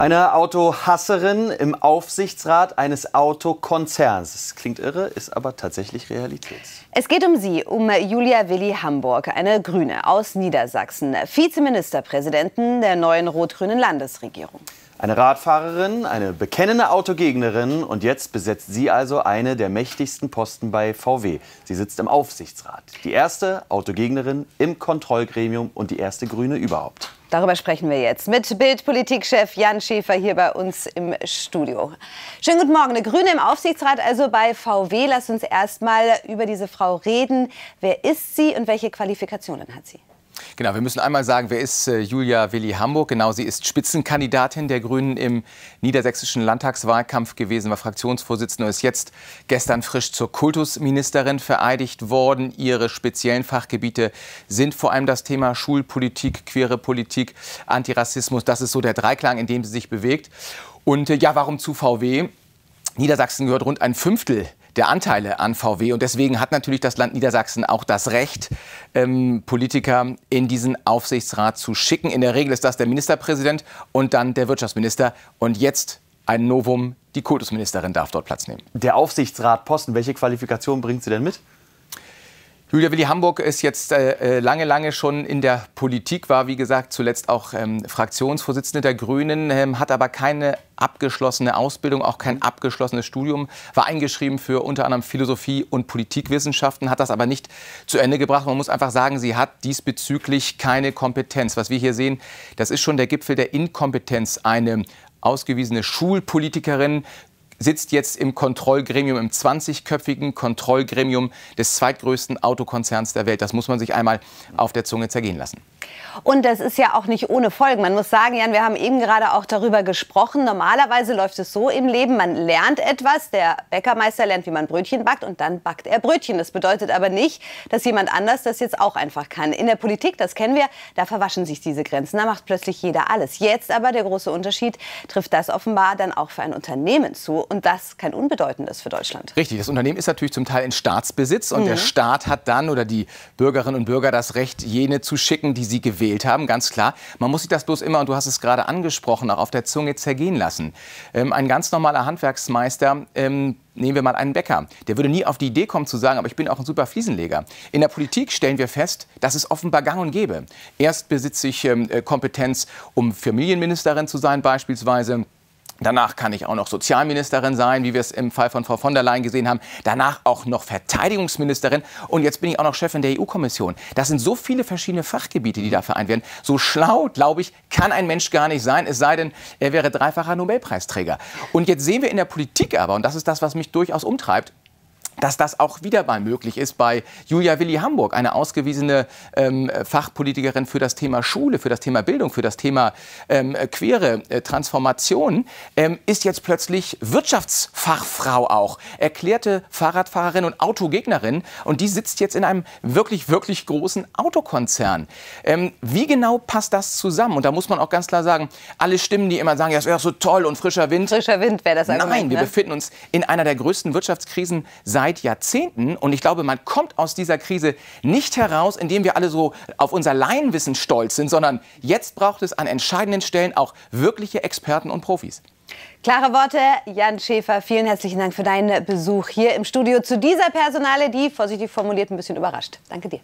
Eine Autohasserin im Aufsichtsrat eines Autokonzerns. Das klingt irre, ist aber tatsächlich Realität. Es geht um sie, um Julia Willi Hamburg, eine Grüne aus Niedersachsen, Vizeministerpräsidentin der neuen rot-grünen Landesregierung. Eine Radfahrerin, eine bekennende Autogegnerin und jetzt besetzt sie also eine der mächtigsten Posten bei VW. Sie sitzt im Aufsichtsrat. Die erste Autogegnerin im Kontrollgremium und die erste Grüne überhaupt. Darüber sprechen wir jetzt mit Bildpolitikchef Jan Schäfer hier bei uns im Studio. Schönen guten Morgen. Eine Grüne im Aufsichtsrat, also bei VW. Lass uns erst mal über diese Frau reden. Wer ist sie und welche Qualifikationen hat sie? Genau, wir müssen einmal sagen, wer ist äh, Julia Willi Hamburg? Genau, sie ist Spitzenkandidatin der Grünen im niedersächsischen Landtagswahlkampf gewesen, war Fraktionsvorsitzende und ist jetzt gestern frisch zur Kultusministerin vereidigt worden. Ihre speziellen Fachgebiete sind vor allem das Thema Schulpolitik, queere Politik, Antirassismus. Das ist so der Dreiklang, in dem sie sich bewegt. Und äh, ja, warum zu VW? Niedersachsen gehört rund ein Fünftel der Anteile an VW. Und deswegen hat natürlich das Land Niedersachsen auch das Recht, ähm, Politiker in diesen Aufsichtsrat zu schicken. In der Regel ist das der Ministerpräsident und dann der Wirtschaftsminister. Und jetzt ein Novum, die Kultusministerin darf dort Platz nehmen. Der Aufsichtsratposten, welche Qualifikation bringt sie denn mit? Julia Willi Hamburg ist jetzt äh, äh, lange, lange schon in der Politik, war wie gesagt zuletzt auch ähm, Fraktionsvorsitzende der Grünen, ähm, hat aber keine abgeschlossene Ausbildung, auch kein abgeschlossenes Studium, war eingeschrieben für unter anderem Philosophie und Politikwissenschaften, hat das aber nicht zu Ende gebracht. Man muss einfach sagen, sie hat diesbezüglich keine Kompetenz. Was wir hier sehen, das ist schon der Gipfel der Inkompetenz. Eine ausgewiesene Schulpolitikerin, sitzt jetzt im Kontrollgremium, im 20-köpfigen Kontrollgremium des zweitgrößten Autokonzerns der Welt. Das muss man sich einmal auf der Zunge zergehen lassen. Und das ist ja auch nicht ohne Folgen. Man muss sagen, Jan, wir haben eben gerade auch darüber gesprochen. Normalerweise läuft es so im Leben, man lernt etwas. Der Bäckermeister lernt, wie man Brötchen backt und dann backt er Brötchen. Das bedeutet aber nicht, dass jemand anders das jetzt auch einfach kann. In der Politik, das kennen wir, da verwaschen sich diese Grenzen. Da macht plötzlich jeder alles. Jetzt aber der große Unterschied trifft das offenbar dann auch für ein Unternehmen zu und das kein unbedeutendes für Deutschland. Richtig, das Unternehmen ist natürlich zum Teil in Staatsbesitz und mhm. der Staat hat dann oder die Bürgerinnen und Bürger das Recht, jene zu schicken, die sie gewählt haben, ganz klar. Man muss sich das bloß immer, und du hast es gerade angesprochen, auch auf der Zunge zergehen lassen. Ähm, ein ganz normaler Handwerksmeister ähm, nehmen wir mal einen Bäcker. Der würde nie auf die Idee kommen zu sagen, aber ich bin auch ein super Fliesenleger. In der Politik stellen wir fest, dass es offenbar gang und gäbe. Erst besitze ich ähm, äh, Kompetenz, um Familienministerin zu sein beispielsweise. Danach kann ich auch noch Sozialministerin sein, wie wir es im Fall von Frau von der Leyen gesehen haben. Danach auch noch Verteidigungsministerin. Und jetzt bin ich auch noch Chefin der EU-Kommission. Das sind so viele verschiedene Fachgebiete, die da vereint werden. So schlau, glaube ich, kann ein Mensch gar nicht sein, es sei denn, er wäre dreifacher Nobelpreisträger. Und jetzt sehen wir in der Politik aber, und das ist das, was mich durchaus umtreibt, dass das auch wieder mal möglich ist bei Julia Willi Hamburg, eine ausgewiesene ähm, Fachpolitikerin für das Thema Schule, für das Thema Bildung, für das Thema ähm, queere äh, Transformation, ähm, ist jetzt plötzlich Wirtschaftsfachfrau auch, erklärte Fahrradfahrerin und Autogegnerin und die sitzt jetzt in einem wirklich, wirklich großen Autokonzern. Ähm, wie genau passt das zusammen? Und da muss man auch ganz klar sagen, alle Stimmen, die immer sagen, ja, das wäre so toll und frischer Wind. Frischer Wind wäre das Argument, Nein, wir ne? befinden uns in einer der größten Wirtschaftskrisen seit seit Jahrzehnten. Und ich glaube, man kommt aus dieser Krise nicht heraus, indem wir alle so auf unser Laienwissen stolz sind, sondern jetzt braucht es an entscheidenden Stellen auch wirkliche Experten und Profis. Klare Worte, Jan Schäfer, vielen herzlichen Dank für deinen Besuch hier im Studio zu dieser Personale, die vorsichtig formuliert ein bisschen überrascht. Danke dir.